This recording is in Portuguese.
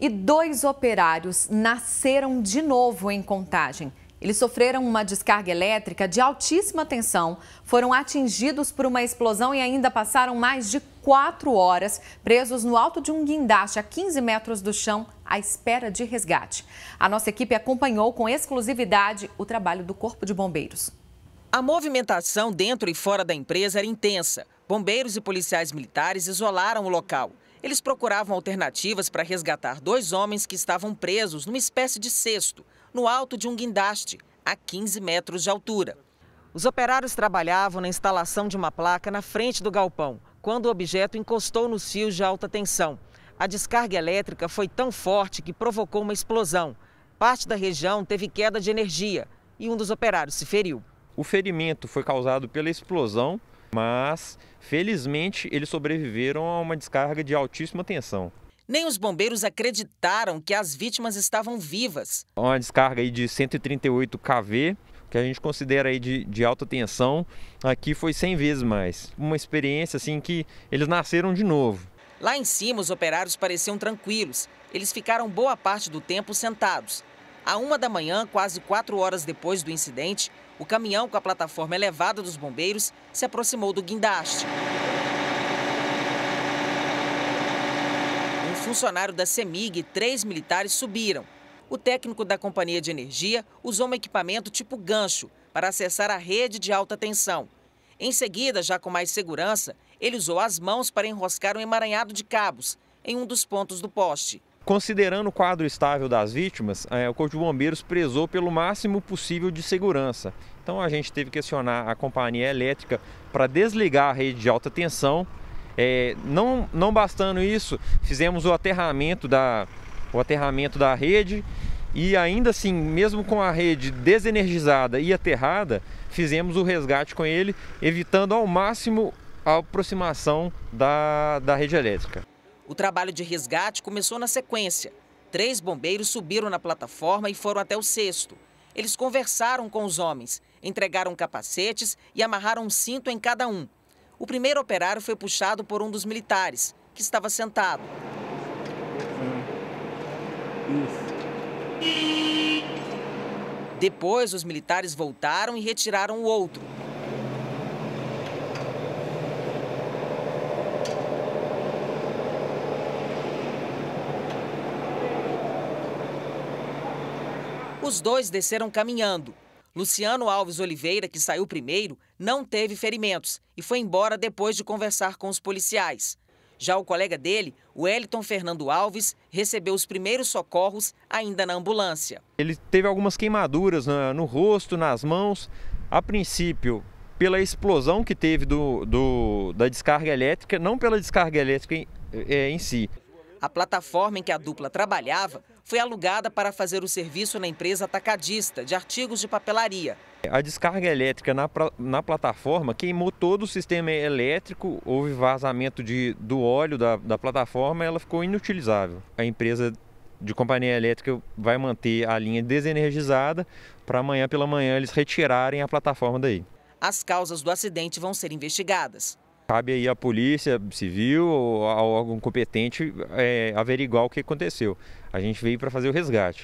E dois operários nasceram de novo em contagem. Eles sofreram uma descarga elétrica de altíssima tensão, foram atingidos por uma explosão e ainda passaram mais de quatro horas presos no alto de um guindaste a 15 metros do chão à espera de resgate. A nossa equipe acompanhou com exclusividade o trabalho do Corpo de Bombeiros. A movimentação dentro e fora da empresa era intensa. Bombeiros e policiais militares isolaram o local. Eles procuravam alternativas para resgatar dois homens que estavam presos numa espécie de cesto, no alto de um guindaste, a 15 metros de altura. Os operários trabalhavam na instalação de uma placa na frente do galpão, quando o objeto encostou nos fios de alta tensão. A descarga elétrica foi tão forte que provocou uma explosão. Parte da região teve queda de energia e um dos operários se feriu. O ferimento foi causado pela explosão mas, felizmente, eles sobreviveram a uma descarga de altíssima tensão. Nem os bombeiros acreditaram que as vítimas estavam vivas. Uma descarga aí de 138 kV, que a gente considera aí de, de alta tensão, aqui foi 100 vezes mais. Uma experiência assim que eles nasceram de novo. Lá em cima, os operários pareciam tranquilos. Eles ficaram boa parte do tempo sentados. À uma da manhã, quase quatro horas depois do incidente, o caminhão com a plataforma elevada dos bombeiros se aproximou do guindaste. Um funcionário da CEMIG e três militares subiram. O técnico da companhia de energia usou um equipamento tipo gancho para acessar a rede de alta tensão. Em seguida, já com mais segurança, ele usou as mãos para enroscar um emaranhado de cabos em um dos pontos do poste. Considerando o quadro estável das vítimas, é, o Corpo de Bombeiros prezou pelo máximo possível de segurança. Então a gente teve que acionar a companhia elétrica para desligar a rede de alta tensão. É, não, não bastando isso, fizemos o aterramento da, o aterramento da rede e ainda assim, mesmo com a rede desenergizada e aterrada, fizemos o resgate com ele, evitando ao máximo a aproximação da, da rede elétrica. O trabalho de resgate começou na sequência. Três bombeiros subiram na plataforma e foram até o sexto. Eles conversaram com os homens, entregaram capacetes e amarraram um cinto em cada um. O primeiro operário foi puxado por um dos militares, que estava sentado. Depois, os militares voltaram e retiraram o outro. Os dois desceram caminhando. Luciano Alves Oliveira, que saiu primeiro, não teve ferimentos e foi embora depois de conversar com os policiais. Já o colega dele, o Eliton Fernando Alves, recebeu os primeiros socorros ainda na ambulância. Ele teve algumas queimaduras no, né, no rosto, nas mãos. A princípio, pela explosão que teve do, do, da descarga elétrica, não pela descarga elétrica em, é, em si. A plataforma em que a dupla trabalhava foi alugada para fazer o serviço na empresa atacadista de artigos de papelaria. A descarga elétrica na, na plataforma queimou todo o sistema elétrico, houve vazamento de, do óleo da, da plataforma ela ficou inutilizável. A empresa de companhia elétrica vai manter a linha desenergizada para amanhã pela manhã eles retirarem a plataforma daí. As causas do acidente vão ser investigadas. Cabe aí à polícia civil ou a órgão competente é, averiguar o que aconteceu. A gente veio para fazer o resgate.